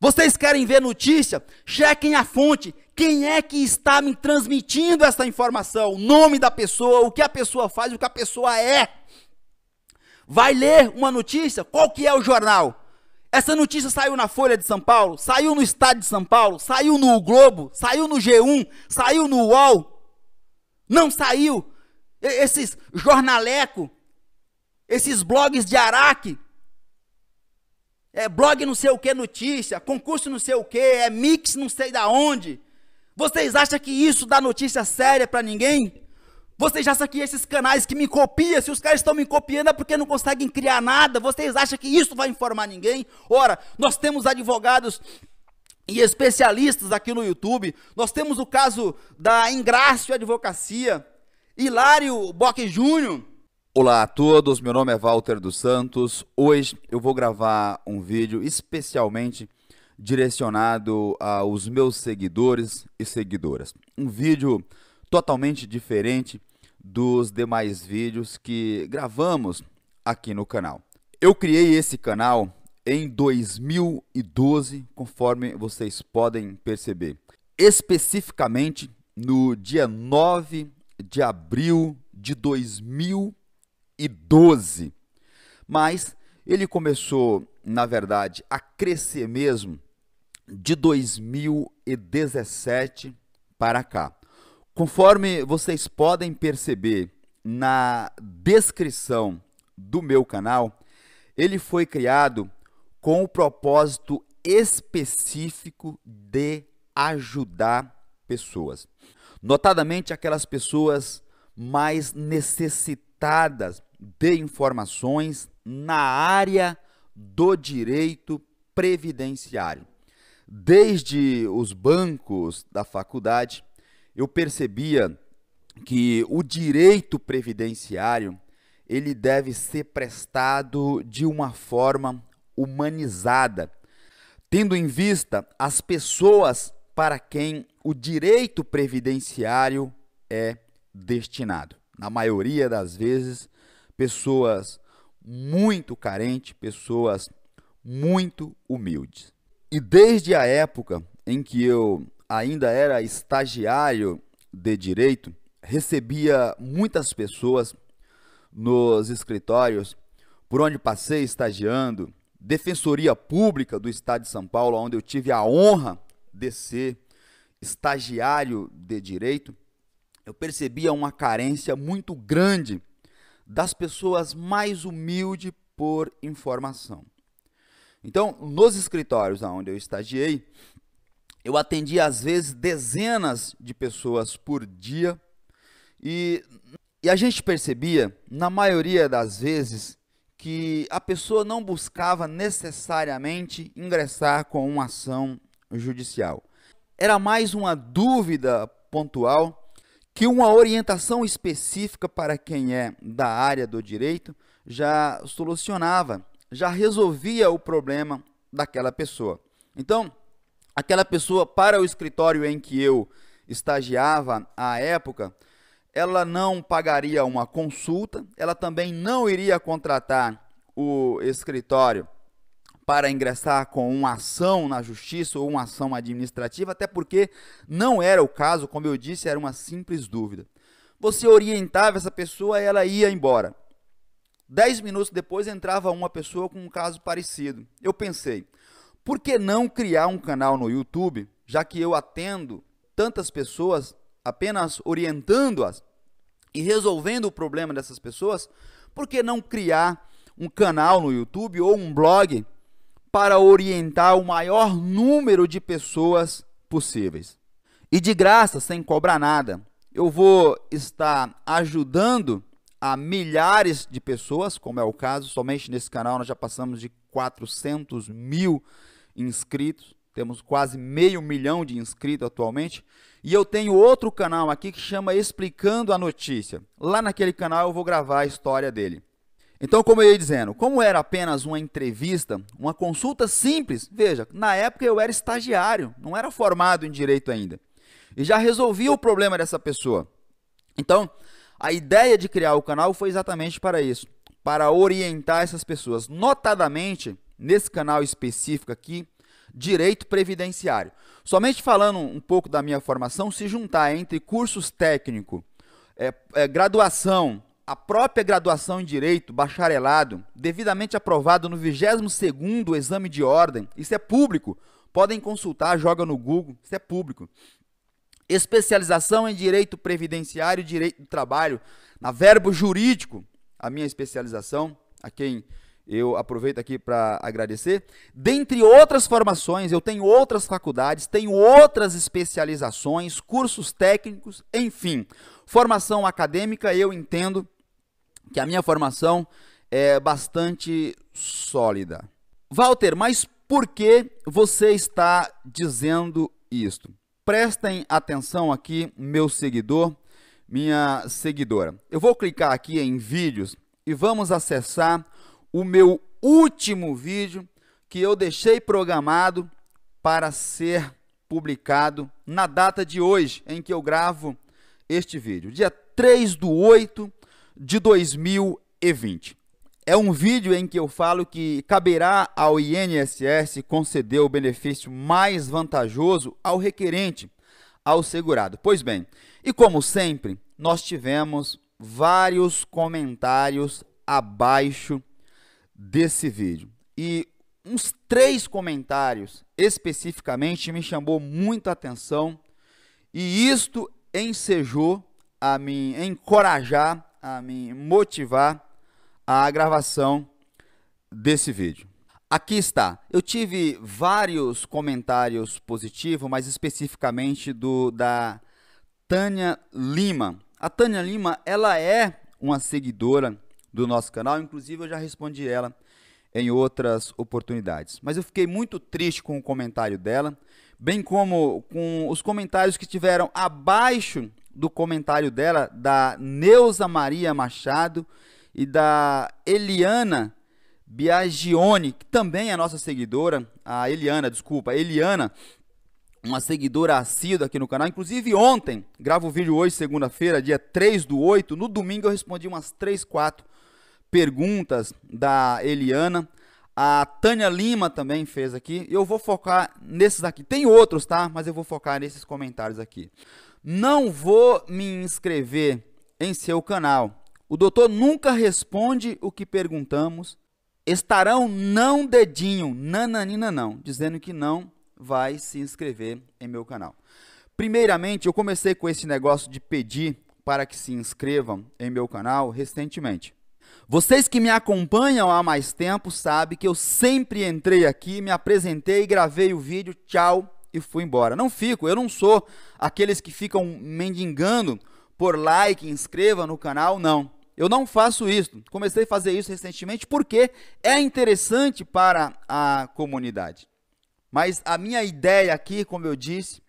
Vocês querem ver notícia? Chequem a fonte. Quem é que está me transmitindo essa informação? O nome da pessoa, o que a pessoa faz, o que a pessoa é. Vai ler uma notícia? Qual que é o jornal? Essa notícia saiu na Folha de São Paulo, saiu no Estado de São Paulo, saiu no Globo, saiu no G1, saiu no UOL. Não saiu. Esses jornaleco, esses blogs de araque, é blog não sei o que notícia, concurso não sei o que, é mix não sei da onde. Vocês acham que isso dá notícia séria para ninguém? Vocês acham que esses canais que me copiam, se os caras estão me copiando é porque não conseguem criar nada? Vocês acham que isso vai informar ninguém? Ora, nós temos advogados e especialistas aqui no YouTube. Nós temos o caso da Ingrácio Advocacia, Hilário Boque Júnior, Olá a todos, meu nome é Walter dos Santos. Hoje eu vou gravar um vídeo especialmente direcionado aos meus seguidores e seguidoras. Um vídeo totalmente diferente dos demais vídeos que gravamos aqui no canal. Eu criei esse canal em 2012, conforme vocês podem perceber. Especificamente no dia 9 de abril de 2012 2012. Mas ele começou, na verdade, a crescer mesmo de 2017 para cá. Conforme vocês podem perceber na descrição do meu canal, ele foi criado com o propósito específico de ajudar pessoas, notadamente aquelas pessoas mais necessitadas de informações na área do direito previdenciário. Desde os bancos da faculdade, eu percebia que o direito previdenciário ele deve ser prestado de uma forma humanizada, tendo em vista as pessoas para quem o direito previdenciário é destinado. Na maioria das vezes, pessoas muito carentes, pessoas muito humildes. E desde a época em que eu ainda era estagiário de direito, recebia muitas pessoas nos escritórios por onde passei estagiando, Defensoria Pública do Estado de São Paulo, onde eu tive a honra de ser estagiário de direito, eu percebia uma carência muito grande das pessoas mais humildes por informação. Então, nos escritórios onde eu estagiei, eu atendia às vezes dezenas de pessoas por dia e, e a gente percebia, na maioria das vezes, que a pessoa não buscava necessariamente ingressar com uma ação judicial. Era mais uma dúvida pontual que uma orientação específica para quem é da área do direito já solucionava, já resolvia o problema daquela pessoa. Então, aquela pessoa para o escritório em que eu estagiava à época, ela não pagaria uma consulta, ela também não iria contratar o escritório para ingressar com uma ação na justiça ou uma ação administrativa, até porque não era o caso, como eu disse, era uma simples dúvida. Você orientava essa pessoa e ela ia embora. Dez minutos depois entrava uma pessoa com um caso parecido. Eu pensei, por que não criar um canal no YouTube, já que eu atendo tantas pessoas apenas orientando-as e resolvendo o problema dessas pessoas? Por que não criar um canal no YouTube ou um blog para orientar o maior número de pessoas possíveis. E de graça, sem cobrar nada, eu vou estar ajudando a milhares de pessoas, como é o caso, somente nesse canal nós já passamos de 400 mil inscritos, temos quase meio milhão de inscritos atualmente. E eu tenho outro canal aqui que chama Explicando a Notícia. Lá naquele canal eu vou gravar a história dele. Então, como eu ia dizendo, como era apenas uma entrevista, uma consulta simples, veja, na época eu era estagiário, não era formado em direito ainda. E já resolvi o problema dessa pessoa. Então, a ideia de criar o canal foi exatamente para isso, para orientar essas pessoas, notadamente nesse canal específico aqui, direito previdenciário. Somente falando um pouco da minha formação, se juntar entre cursos técnico, é, é, graduação, a própria graduação em Direito, bacharelado, devidamente aprovado no 22º exame de ordem, isso é público. Podem consultar, joga no Google, isso é público. Especialização em Direito Previdenciário e Direito do Trabalho, na verbo jurídico, a minha especialização, a quem eu aproveito aqui para agradecer. Dentre outras formações, eu tenho outras faculdades, tenho outras especializações, cursos técnicos, enfim. Formação acadêmica, eu entendo que a minha formação é bastante sólida. Walter, mas por que você está dizendo isto? Prestem atenção aqui, meu seguidor, minha seguidora. Eu vou clicar aqui em vídeos e vamos acessar o meu último vídeo que eu deixei programado para ser publicado na data de hoje em que eu gravo este vídeo, dia 3 do 8 de 2020. É um vídeo em que eu falo que caberá ao INSS conceder o benefício mais vantajoso ao requerente, ao segurado. Pois bem, e como sempre, nós tivemos vários comentários abaixo desse vídeo. E uns três comentários especificamente me chamou muita atenção e isto ensejou a me encorajar a me motivar a gravação desse vídeo. Aqui está. Eu tive vários comentários positivos, mas especificamente do da Tânia Lima. A Tânia Lima, ela é uma seguidora do nosso canal, inclusive eu já respondi ela em outras oportunidades. Mas eu fiquei muito triste com o comentário dela, bem como com os comentários que tiveram abaixo do comentário dela, da Neuza Maria Machado e da Eliana Biagione, que também é nossa seguidora, a Eliana, desculpa, a Eliana, uma seguidora assídua aqui no canal. Inclusive ontem, gravo o vídeo hoje, segunda-feira, dia 3 do 8. No domingo eu respondi umas 3, 4 perguntas da Eliana. A Tânia Lima também fez aqui. Eu vou focar nesses aqui. Tem outros, tá? Mas eu vou focar nesses comentários aqui. Não vou me inscrever em seu canal. O doutor nunca responde o que perguntamos. Estarão não dedinho, nananina não, dizendo que não vai se inscrever em meu canal. Primeiramente, eu comecei com esse negócio de pedir para que se inscrevam em meu canal recentemente. Vocês que me acompanham há mais tempo sabem que eu sempre entrei aqui, me apresentei, gravei o vídeo, tchau, e fui embora. Não fico, eu não sou aqueles que ficam mendigando por like, inscreva no canal, não. Eu não faço isso. Comecei a fazer isso recentemente porque é interessante para a comunidade. Mas a minha ideia aqui, como eu disse,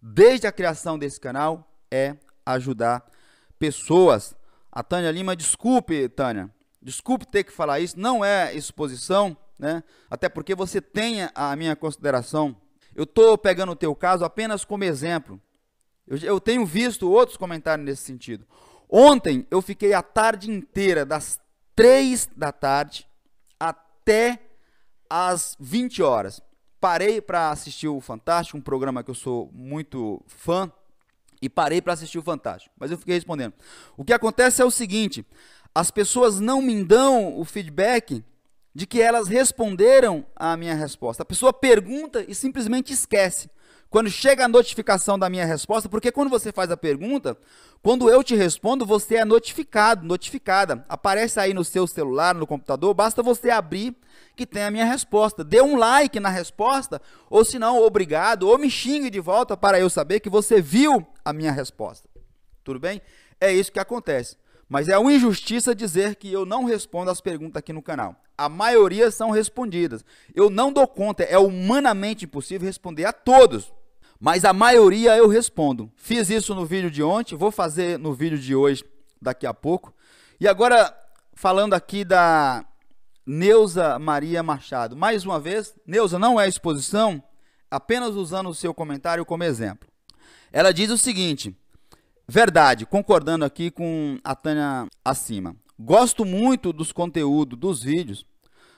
desde a criação desse canal, é ajudar pessoas. A Tânia Lima, desculpe, Tânia, desculpe ter que falar isso, não é exposição, né? Até porque você tem a minha consideração eu estou pegando o teu caso apenas como exemplo. Eu, eu tenho visto outros comentários nesse sentido. Ontem eu fiquei a tarde inteira, das três da tarde até as 20 horas. Parei para assistir o Fantástico, um programa que eu sou muito fã, e parei para assistir o Fantástico. Mas eu fiquei respondendo. O que acontece é o seguinte: as pessoas não me dão o feedback de que elas responderam à minha resposta. A pessoa pergunta e simplesmente esquece. Quando chega a notificação da minha resposta, porque quando você faz a pergunta, quando eu te respondo, você é notificado, notificada. Aparece aí no seu celular, no computador, basta você abrir que tem a minha resposta. Dê um like na resposta, ou se não, obrigado, ou me xingue de volta para eu saber que você viu a minha resposta. Tudo bem? É isso que acontece. Mas é uma injustiça dizer que eu não respondo as perguntas aqui no canal. A maioria são respondidas. Eu não dou conta, é humanamente impossível responder a todos. Mas a maioria eu respondo. Fiz isso no vídeo de ontem, vou fazer no vídeo de hoje daqui a pouco. E agora, falando aqui da Neuza Maria Machado. Mais uma vez, Neuza não é exposição, apenas usando o seu comentário como exemplo. Ela diz o seguinte: Verdade, concordando aqui com a Tânia acima. Gosto muito dos conteúdos dos vídeos,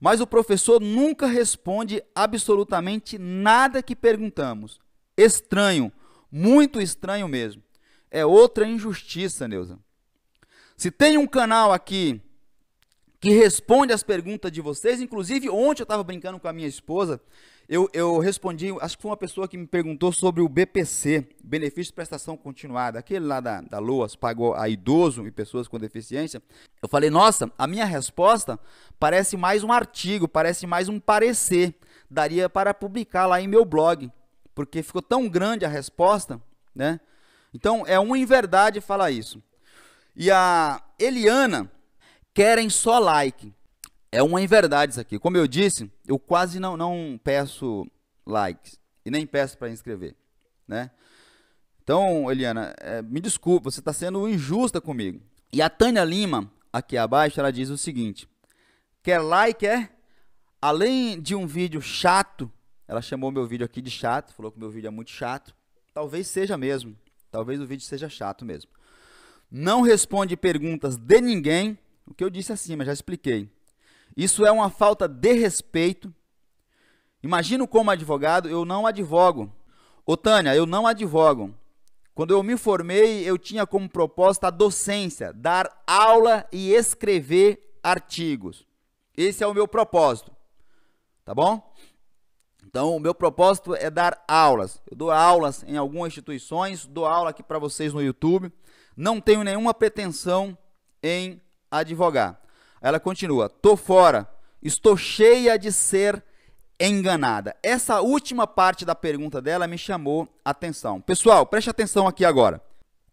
mas o professor nunca responde absolutamente nada que perguntamos. Estranho, muito estranho mesmo. É outra injustiça, Neuza. Se tem um canal aqui que responde as perguntas de vocês, inclusive ontem eu estava brincando com a minha esposa eu, eu respondi, acho que foi uma pessoa que me perguntou sobre o BPC, Benefício de Prestação Continuada, aquele lá da, da LOAS, pagou a idoso e pessoas com deficiência. Eu falei, nossa, a minha resposta parece mais um artigo, parece mais um parecer. Daria para publicar lá em meu blog, porque ficou tão grande a resposta, né? Então, é um em verdade falar isso. E a Eliana, querem só like é uma inverdade isso aqui. Como eu disse, eu quase não, não peço likes e nem peço para inscrever, né? Então, Eliana, é, me desculpe, você está sendo injusta comigo. E a Tânia Lima, aqui abaixo, ela diz o seguinte: quer like é? Além de um vídeo chato, ela chamou meu vídeo aqui de chato, falou que meu vídeo é muito chato. Talvez seja mesmo. Talvez o vídeo seja chato mesmo. Não responde perguntas de ninguém. O que eu disse acima, já expliquei. Isso é uma falta de respeito. Imagino como advogado, eu não advogo. Ô Tânia, eu não advogo. Quando eu me formei, eu tinha como proposta a docência, dar aula e escrever artigos. Esse é o meu propósito. Tá bom? Então, o meu propósito é dar aulas. Eu dou aulas em algumas instituições, dou aula aqui para vocês no YouTube. Não tenho nenhuma pretensão em advogar. Ela continua: "Tô fora, estou cheia de ser enganada". Essa última parte da pergunta dela me chamou a atenção. Pessoal, preste atenção aqui agora.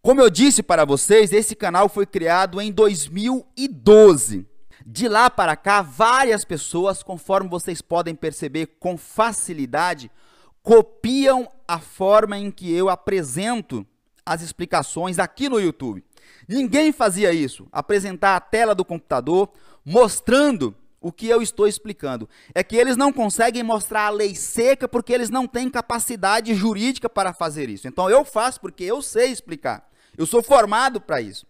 Como eu disse para vocês, esse canal foi criado em 2012. De lá para cá, várias pessoas, conforme vocês podem perceber com facilidade, copiam a forma em que eu apresento as explicações aqui no YouTube. Ninguém fazia isso. Apresentar a tela do computador mostrando o que eu estou explicando. É que eles não conseguem mostrar a lei seca porque eles não têm capacidade jurídica para fazer isso. Então eu faço porque eu sei explicar. Eu sou formado para isso.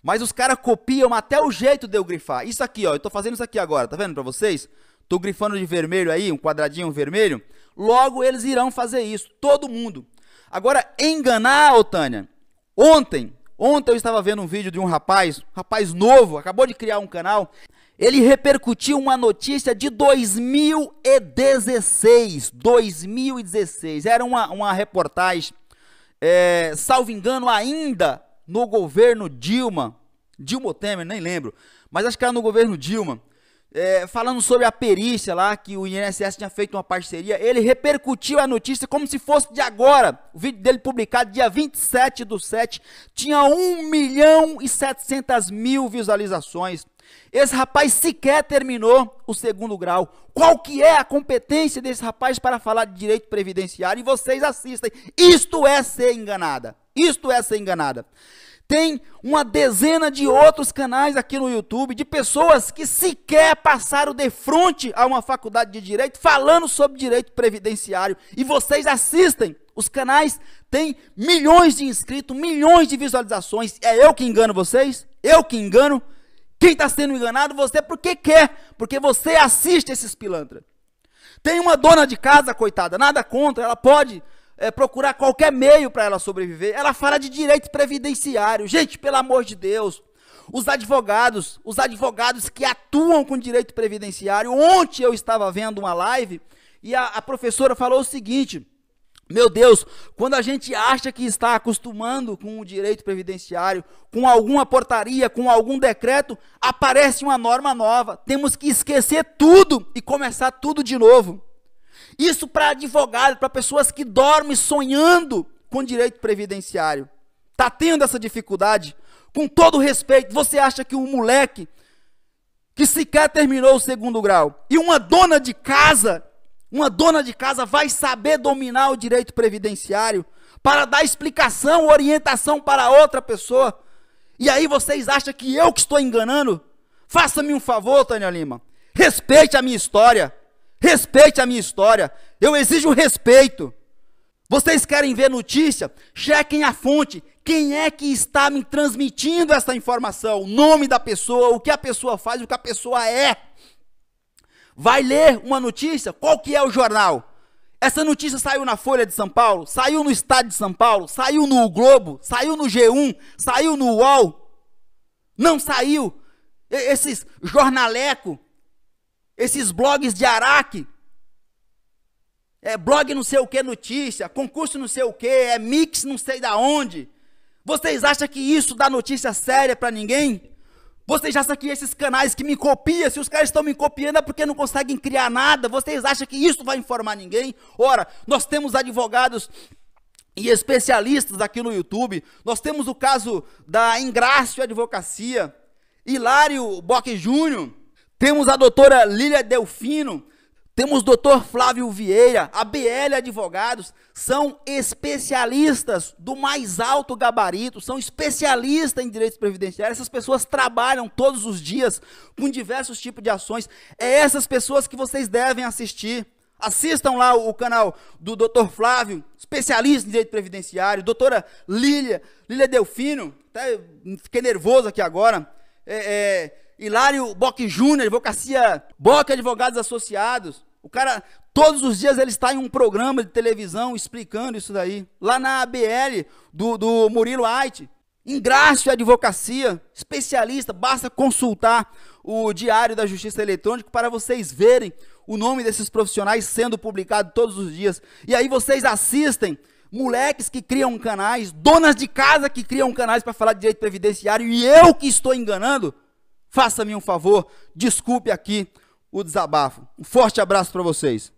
Mas os caras copiam até o jeito de eu grifar. Isso aqui, ó, eu estou fazendo isso aqui agora, tá vendo para vocês? Estou grifando de vermelho aí, um quadradinho vermelho. Logo eles irão fazer isso, todo mundo. Agora, enganar, Otânia. Ontem Ontem eu estava vendo um vídeo de um rapaz, rapaz novo, acabou de criar um canal. Ele repercutiu uma notícia de 2016. 2016. Era uma, uma reportagem, é, salvo engano, ainda no governo Dilma. Dilma Temer, nem lembro. Mas acho que era no governo Dilma é, falando sobre a perícia lá, que o INSS tinha feito uma parceria, ele repercutiu a notícia como se fosse de agora. O vídeo dele publicado dia 27 do 7 tinha 1 milhão e 700 mil visualizações. Esse rapaz sequer terminou o segundo grau. Qual que é a competência desse rapaz para falar de direito previdenciário? E vocês assistem. Isto é ser enganada. Isto é ser enganada. Tem uma dezena de outros canais aqui no YouTube de pessoas que sequer passaram de frente a uma faculdade de direito falando sobre direito previdenciário e vocês assistem. Os canais têm milhões de inscritos, milhões de visualizações. É eu que engano vocês? Eu que engano? Quem está sendo enganado? Você porque quer, porque você assiste esses pilantras. Tem uma dona de casa, coitada, nada contra, ela pode é, procurar qualquer meio para ela sobreviver. Ela fala de direito previdenciário. Gente, pelo amor de Deus. Os advogados, os advogados que atuam com direito previdenciário. Ontem eu estava vendo uma live e a, a professora falou o seguinte. Meu Deus, quando a gente acha que está acostumando com o direito previdenciário, com alguma portaria, com algum decreto, aparece uma norma nova. Temos que esquecer tudo e começar tudo de novo. Isso para advogado, para pessoas que dormem sonhando com direito previdenciário. Tá tendo essa dificuldade? Com todo respeito, você acha que um moleque que sequer terminou o segundo grau e uma dona de casa, uma dona de casa vai saber dominar o direito previdenciário para dar explicação, orientação para outra pessoa? E aí vocês acham que eu que estou enganando? Faça-me um favor, Tânia Lima. Respeite a minha história. Respeite a minha história. Eu exijo respeito. Vocês querem ver notícia? Chequem a fonte. Quem é que está me transmitindo essa informação? O nome da pessoa, o que a pessoa faz, o que a pessoa é. Vai ler uma notícia? Qual que é o jornal? Essa notícia saiu na Folha de São Paulo, saiu no Estado de São Paulo, saiu no Globo, saiu no G1, saiu no UOL. Não saiu. Esses jornaleco esses blogs de Araque. É blog não sei o que notícia, concurso não sei o que, é mix não sei da onde. Vocês acham que isso dá notícia séria para ninguém? Vocês acham que esses canais que me copiam, se os caras estão me copiando é porque não conseguem criar nada? Vocês acham que isso vai informar ninguém? Ora, nós temos advogados e especialistas aqui no YouTube. Nós temos o caso da Ingrácio Advocacia, Hilário Boque Júnior, temos a doutora Lília Delfino, temos o doutor Flávio Vieira, a BL Advogados, são especialistas do mais alto gabarito, são especialistas em direitos previdenciários. Essas pessoas trabalham todos os dias com diversos tipos de ações. É essas pessoas que vocês devem assistir. Assistam lá o canal do doutor Flávio, especialista em direito previdenciário, doutora Lília, Lília Delfino, até fiquei nervoso aqui agora. É, é, Hilário Bock Júnior, advocacia Bock Advogados Associados. O cara, todos os dias ele está em um programa de televisão explicando isso daí. Lá na ABL do, do Murilo Aite. Ingrácio Advocacia, especialista, basta consultar o Diário da Justiça Eletrônica para vocês verem o nome desses profissionais sendo publicado todos os dias. E aí vocês assistem moleques que criam canais, donas de casa que criam canais para falar de direito previdenciário e eu que estou enganando. Faça-me um favor, desculpe aqui o desabafo. Um forte abraço para vocês.